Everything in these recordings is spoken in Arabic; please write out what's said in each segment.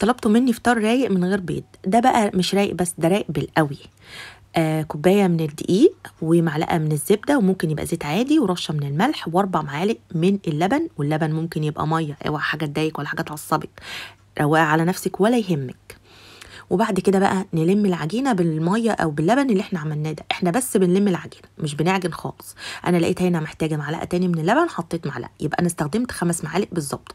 طلبتوا مني فطار رايق من غير بيض ده بقى مش رايق بس ده رايق بالقوي آه كوبايه من الدقيق ومعلقه من الزبده وممكن يبقى زيت عادي ورشه من الملح واربع معالق من اللبن واللبن ممكن يبقى ميه اوعى حاجه تضايقك ولا حاجه تعصبك روقي على نفسك ولا يهمك وبعد كده بقى نلم العجينه بالميه او باللبن اللي احنا عملناه ده احنا بس بنلم العجينه مش بنعجن خالص انا لقيت هنا محتاجه معلقه تاني من اللبن حطيت معلقه يبقى انا استخدمت خمس معالق بالظبط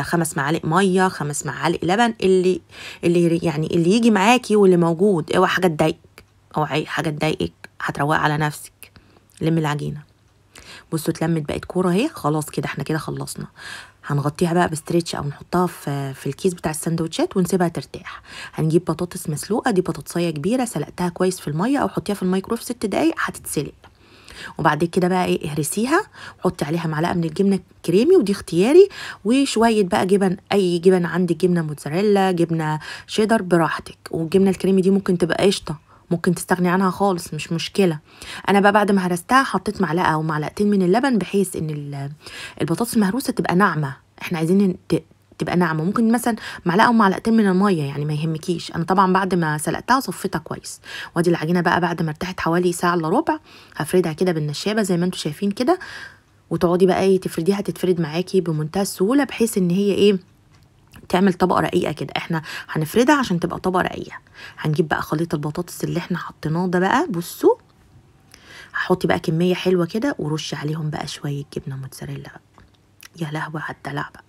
خمس معالق ميه خمس معالق لبن اللي اللي يعني اللي يجي معاكي واللي موجود اوعى حاجه تضايقك اوعى حاجه تضايقك هتروقي على نفسك لم العجينه بصوا اتلمت بقت كوره اهي خلاص كده احنا كده خلصنا هنغطيها بقى بستريتش او نحطها في في الكيس بتاع السندوتشات ونسيبها ترتاح هنجيب بطاطس مسلوقه دي بطاطسيه كبيره سلقتها كويس في الميه او حطيها في الميكرويف ست دقايق هتتسلق وبعد كده بقى ايه اهرسيها حطي عليها معلقه من الجبنه الكريمي ودي اختياري وشويه بقى جبن اي جبن عندك جبنه موتزاريلا جبنه شيدر براحتك والجبنه الكريمي دي ممكن تبقى قشطه ممكن تستغني عنها خالص مش مشكله انا بقى بعد ما هرستها حطيت معلقه او معلقتين من اللبن بحيث ان البطاطس المهروسه تبقى ناعمه احنا عايزين تبقى ناعمه ممكن مثلا معلقه ومعلقتين من الميه يعني ما يهمكيش انا طبعا بعد ما سلقتها صفيتها كويس وادي العجينه بقى بعد ما ارتاحت حوالي ساعه الا ربع هفردها كده بالنشابه زي ما انتم شايفين كده وتقعدي بقى ايه تفرديها تتفرد معاكي بمنتهى السهوله بحيث ان هي ايه تعمل طبقه رقيقه كده احنا هنفردها عشان تبقى طبقه رقيقه هنجيب بقى خليط البطاطس اللي احنا حطيناه ده بقى بصوا هحطي بقى كميه حلوه كده ورش عليهم بقى شويه جبنه موتزاريلا بقى يا لهوي على الدلع بقى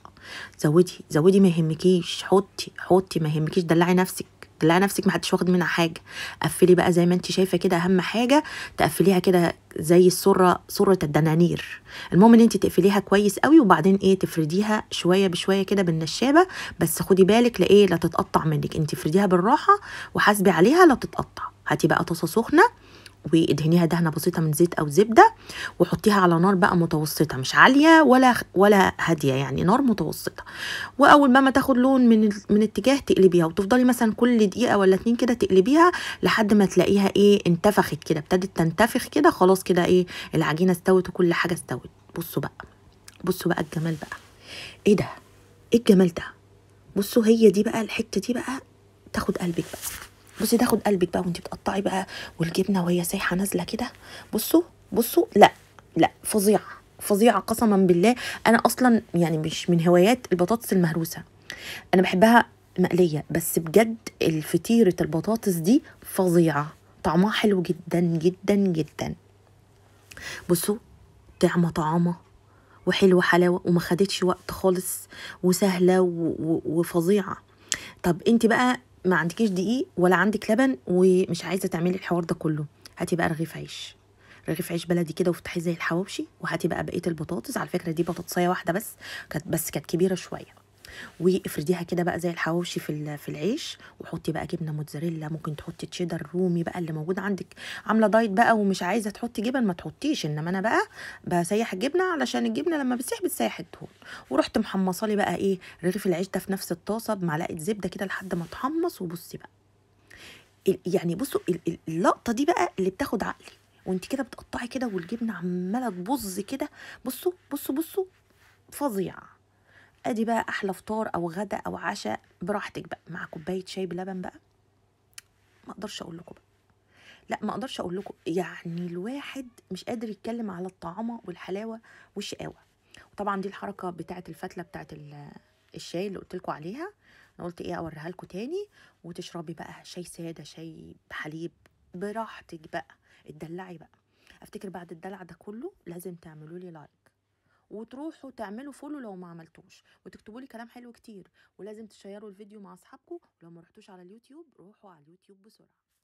زودي زودي ما يهمكيش حطي حطي ما يهمكيش دلعي نفسك تلاقي نفسك ما حدش واخد منها حاجه قفلي بقى زي ما انت شايفه كده اهم حاجه تقفليها كده زي السره سره الدنانير المهم ان انت تقفليها كويس قوي وبعدين ايه تفرديها شويه بشويه كده بالنشابه بس خدي بالك لايه لا تتقطع منك انت افرديها بالراحه وحاسبي عليها لا تتقطع هاتي بقى طاسه سخنه وادهنيها دهنه بسيطه من زيت او زبده وحطيها على نار بقى متوسطه مش عاليه ولا ولا هاديه يعني نار متوسطه واول ما ما تاخد لون من من اتجاه تقلبيها وتفضلي مثلا كل دقيقه ولا اتنين كده تقلبيها لحد ما تلاقيها ايه انتفخت كده ابتدت تنتفخ كده خلاص كده ايه العجينه استوت وكل حاجه استوت بصوا بقى بصوا بقى الجمال بقى ايه ده ايه الجمال ده بصوا هي دي بقى الحته دي بقى تاخد قلبك بقى بصي تاخد قلبك بقى وانت بتقطعي بقى والجبنه وهي سايحه نازله كده بصوا بصوا لا لا فظيعه فظيعه قسما بالله انا اصلا يعني مش من هوايات البطاطس المهروسه انا بحبها مقليه بس بجد الفطيره البطاطس دي فظيعه طعمها حلو جدا جدا جدا بصوا طعمه طعامه وحلوه حلاوه وما خدتش وقت خالص وسهله وفظيعه طب انت بقى ما عندكيش دقيق ولا عندك لبن ومش عايزه تعملي الحوار ده كله هاتي بقى رغيف عيش رغيف عيش بلدي كده وافتحي زي الحواوشي وهاتي بقى بقيه البطاطس على فكره دي بطاطسايه واحده بس كانت بس كانت كبيره شويه وافرديها كده بقى زي الحواوشي في في العيش وحطي بقى جبنه موتزاريلا ممكن تحطي تشيدر رومي بقى اللي موجود عندك عامله دايت بقى ومش عايزه تحطي جبن ما تحطيش انما انا بقى بسيح الجبنه علشان الجبنه لما بتسيح بتسيح الدهون ورحت محمصه لي بقى ايه رغيف العيش ده في نفس الطاسه بمعلقه زبده كده لحد ما اتحمص وبصي بقى يعني بصوا اللقطه دي بقى اللي بتاخد عقلي وانت كده بتقطعي كده والجبنه عماله تبظ كده بصوا بصوا بصوا فظيعه ادي بقى احلى فطار او غدا او عشاء براحتك بقى مع كوبايه شاي بلبن بقى ما اقدرش اقول لكم بقى لا ما اقدرش اقول لكم يعني الواحد مش قادر يتكلم على الطعامه والحلاوه والشقاوه وطبعا دي الحركه بتاعه الفتله بتاعه الشاي اللي قلت لكم عليها انا قلت ايه اوريها لكم تاني وتشربي بقى شاي ساده شاي بحليب براحتك بقى اتدلعي بقى افتكر بعد الدلع ده كله لازم تعملوا لي لايك وتروحوا تعملوا فولو لو ما عملتوش وتكتبوا لي كلام حلو كتير ولازم تشيروا الفيديو مع اصحابكم ولو ما رحتوش على اليوتيوب روحوا على اليوتيوب بسرعه